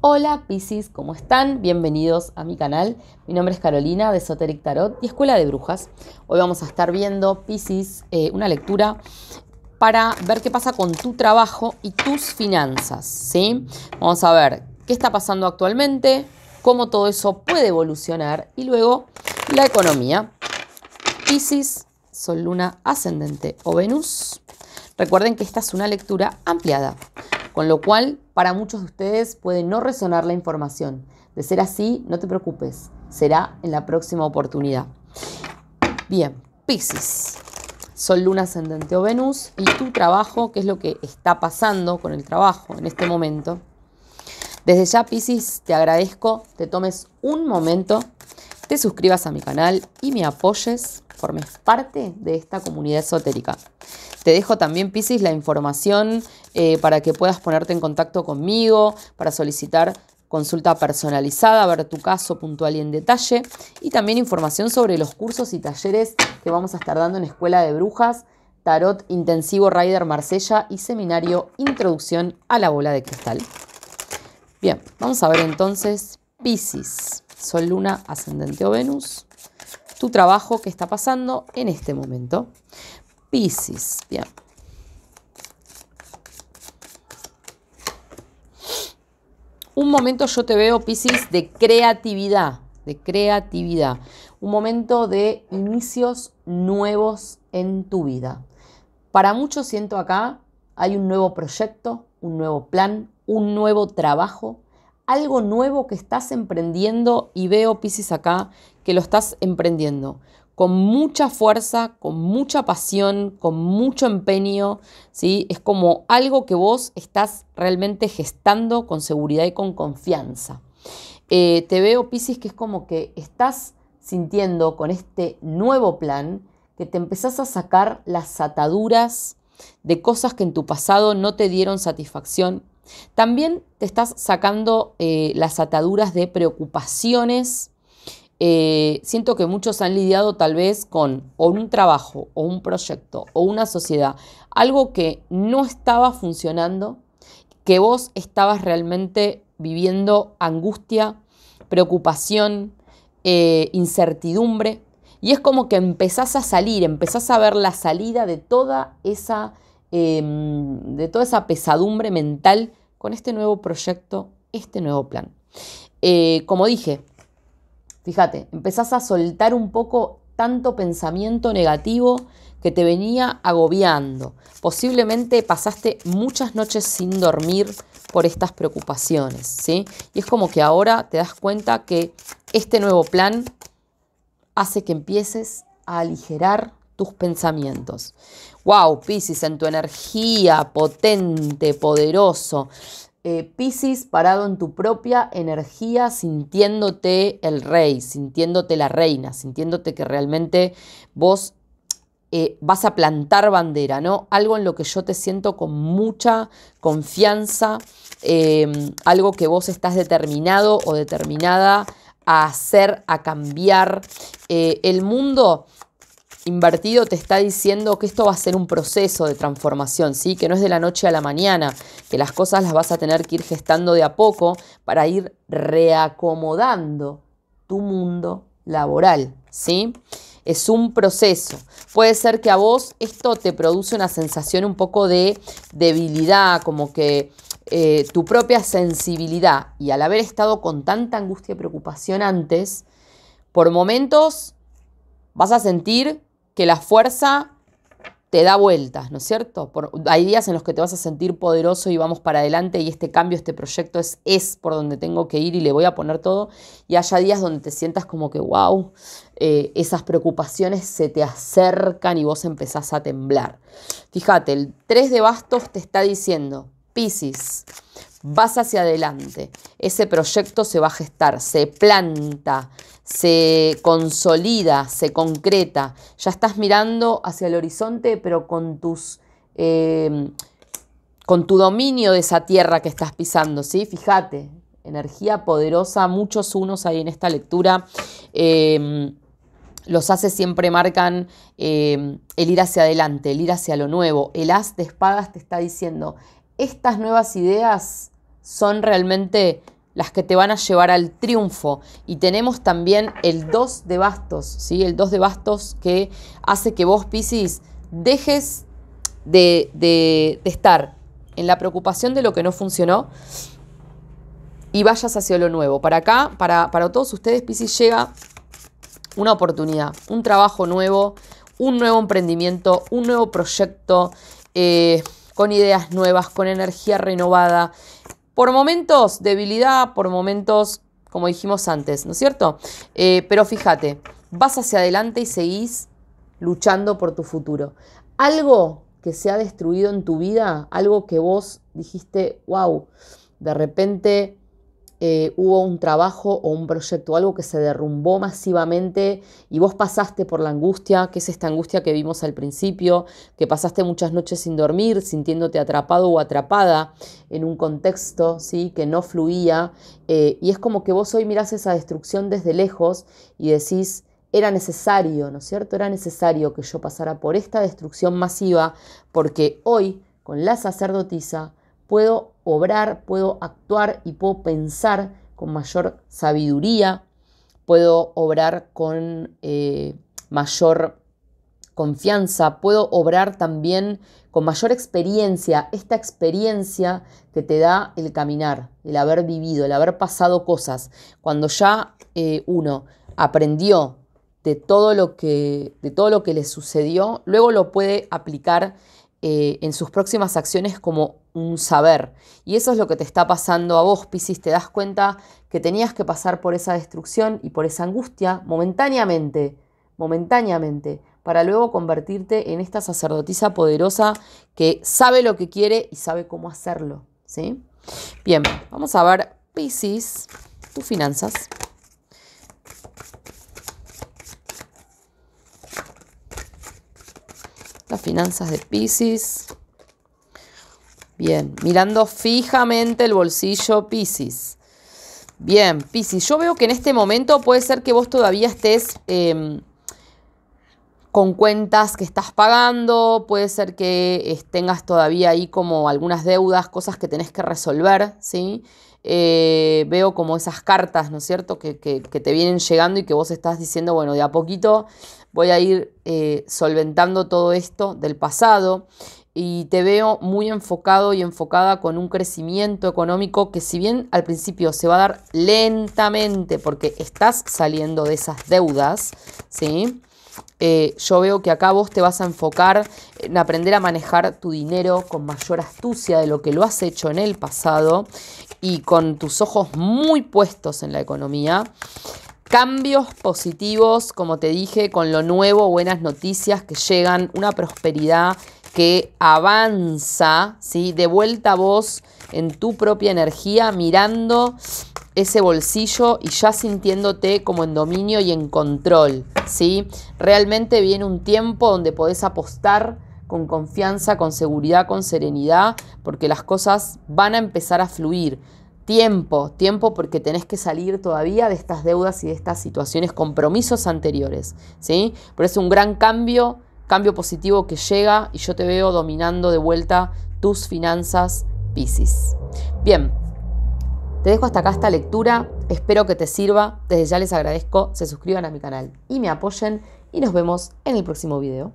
Hola Piscis, ¿cómo están? Bienvenidos a mi canal. Mi nombre es Carolina de Soteric Tarot y Escuela de Brujas. Hoy vamos a estar viendo Piscis, eh, una lectura para ver qué pasa con tu trabajo y tus finanzas, ¿sí? Vamos a ver qué está pasando actualmente, cómo todo eso puede evolucionar y luego la economía. Piscis, Sol Luna Ascendente o Venus. Recuerden que esta es una lectura ampliada con lo cual para muchos de ustedes puede no resonar la información. De ser así, no te preocupes, será en la próxima oportunidad. Bien, Pisces. Sol, Luna, Ascendente o Venus y tu trabajo, qué es lo que está pasando con el trabajo en este momento. Desde ya, Pisces, te agradezco, te tomes un momento, te suscribas a mi canal y me apoyes, formes parte de esta comunidad esotérica. Te dejo también, Pisces, la información eh, para que puedas ponerte en contacto conmigo, para solicitar consulta personalizada, ver tu caso puntual y en detalle, y también información sobre los cursos y talleres que vamos a estar dando en Escuela de Brujas, Tarot Intensivo Rider Marsella y Seminario Introducción a la Bola de Cristal. Bien, vamos a ver entonces Pisces, Sol, Luna, Ascendente o Venus, tu trabajo que está pasando en este momento. Piscis, Bien. Un momento yo te veo, Piscis, de creatividad, de creatividad. Un momento de inicios nuevos en tu vida. Para muchos siento acá, hay un nuevo proyecto, un nuevo plan, un nuevo trabajo, algo nuevo que estás emprendiendo y veo, Piscis, acá que lo estás emprendiendo con mucha fuerza, con mucha pasión, con mucho empeño, ¿sí? Es como algo que vos estás realmente gestando con seguridad y con confianza. Eh, te veo, Piscis, que es como que estás sintiendo con este nuevo plan que te empezás a sacar las ataduras de cosas que en tu pasado no te dieron satisfacción. También te estás sacando eh, las ataduras de preocupaciones, eh, siento que muchos han lidiado tal vez con o un trabajo o un proyecto o una sociedad, algo que no estaba funcionando, que vos estabas realmente viviendo angustia, preocupación, eh, incertidumbre, y es como que empezás a salir, empezás a ver la salida de toda esa, em, de toda esa pesadumbre mental con este nuevo proyecto, este nuevo plan. Eh, como dije, Fíjate, empezás a soltar un poco tanto pensamiento negativo que te venía agobiando. Posiblemente pasaste muchas noches sin dormir por estas preocupaciones, ¿sí? Y es como que ahora te das cuenta que este nuevo plan hace que empieces a aligerar tus pensamientos. Wow, Piscis, en tu energía potente, poderoso, eh, Piscis parado en tu propia energía, sintiéndote el rey, sintiéndote la reina, sintiéndote que realmente vos eh, vas a plantar bandera, ¿no? Algo en lo que yo te siento con mucha confianza, em, algo que vos estás determinado o determinada a hacer, a cambiar. Eh, el mundo invertido te está diciendo que esto va a ser un proceso de transformación, ¿sí? que no es de la noche a la mañana, que las cosas las vas a tener que ir gestando de a poco para ir reacomodando tu mundo laboral. ¿sí? Es un proceso. Puede ser que a vos esto te produce una sensación un poco de debilidad, como que eh, tu propia sensibilidad y al haber estado con tanta angustia y preocupación antes, por momentos vas a sentir que la fuerza te da vueltas, ¿no es cierto? hay días en los que te vas a sentir poderoso y vamos para adelante y este cambio, este proyecto es, es por donde tengo que ir y le voy a poner todo. Y haya días donde te sientas como que, wow, eh, esas preocupaciones se te acercan y vos empezás a temblar. Fíjate, el 3 de bastos te está diciendo, Piscis, vas hacia adelante, ese proyecto se va a gestar, se planta, se consolida, se concreta, ya estás mirando hacia el horizonte, pero con tus... Em, con tu dominio de esa tierra que estás pisando, ¿sí? Fíjate, energía poderosa, muchos unos ahí en esta lectura. Em, los haces siempre marcan em, el ir hacia adelante, el ir hacia lo nuevo. El haz de espadas te está diciendo, estas nuevas ideas son realmente las que te van a llevar al triunfo. Y tenemos también el 2 de bastos, ¿sí? El 2 de bastos que hace que vos, Piscis, dejes de, estar en la preocupación de lo que no funcionó y vayas hacia lo nuevo. Para acá, para, todos ustedes, Piscis, llega una oportunidad, un trabajo nuevo, un nuevo emprendimiento, un nuevo proyecto, eh, con ideas nuevas, con energía renovada, por momentos debilidad, por momentos, como dijimos antes, ¿no es cierto? Eh, pero fíjate, vas hacia adelante y seguís luchando por tu futuro. Algo que se ha destruido en tu vida, algo que vos dijiste, wow, de repente eh, hubo un trabajo o un proyecto, algo que se derrumbó masivamente y vos pasaste por la angustia, que es esta angustia que vimos al principio, que pasaste muchas noches sin dormir, sintiéndote atrapado o atrapada en un contexto ¿sí? que no fluía, eh, y es como que vos hoy mirás esa destrucción desde lejos y decís, era necesario, ¿no es cierto? Era necesario que yo pasara por esta destrucción masiva, porque hoy, con la sacerdotisa, puedo obrar, puedo actuar y puedo pensar con mayor sabiduría, puedo obrar con eh, mayor confianza, puedo obrar también con mayor experiencia, esta experiencia que te da el caminar, el haber vivido, el haber pasado cosas, cuando ya eh, uno aprendió de todo lo que de todo lo que le sucedió, luego lo puede aplicar eh, en sus próximas acciones como un saber. Y eso es lo que te está pasando a vos, Piscis. Te das cuenta que tenías que pasar por esa destrucción y por esa angustia momentáneamente, momentáneamente, para luego convertirte en esta sacerdotisa poderosa que sabe lo que quiere y sabe cómo hacerlo. ¿sí? Bien, vamos a ver, Piscis, tus finanzas. Las finanzas de Pisces. Bien, mirando fijamente el bolsillo Pisces. Bien, Pisces, yo veo que en este momento puede ser que vos todavía estés em, con cuentas que estás pagando, puede ser que eh, tengas todavía ahí como algunas deudas, cosas que tenés que resolver, ¿sí? sí eh, veo como esas cartas, ¿no es cierto?, que, que, te vienen llegando y que vos estás diciendo, bueno, de a poquito voy a ir eh, solventando todo esto del pasado y te veo muy enfocado y enfocada con un crecimiento económico que si bien al principio se va a dar lentamente porque estás saliendo de esas deudas, ¿sí? Eh, yo veo que acá vos te vas a enfocar en aprender a manejar tu dinero con mayor astucia de lo que lo has hecho en el pasado y con tus ojos muy puestos en la economía. Cambios positivos, como te dije, con lo nuevo, buenas noticias que llegan, una prosperidad que avanza, ¿sí? de vuelta a vos en tu propia energía, mirando ese bolsillo y ya sintiéndote como en dominio y en control, ¿sí? Realmente viene un tiempo donde podés apostar con confianza, con seguridad, con serenidad, porque las cosas van a empezar a fluir. Tiempo, tiempo porque tenés que salir todavía de estas deudas y de estas situaciones, compromisos anteriores, ¿sí? Pero es un gran cambio, cambio positivo que llega y yo te veo dominando de vuelta tus finanzas, Piscis. Bien, te dejo hasta acá esta lectura, espero que te sirva, desde ya les agradezco, se suscriban a mi canal y me apoyen y nos vemos en el próximo video.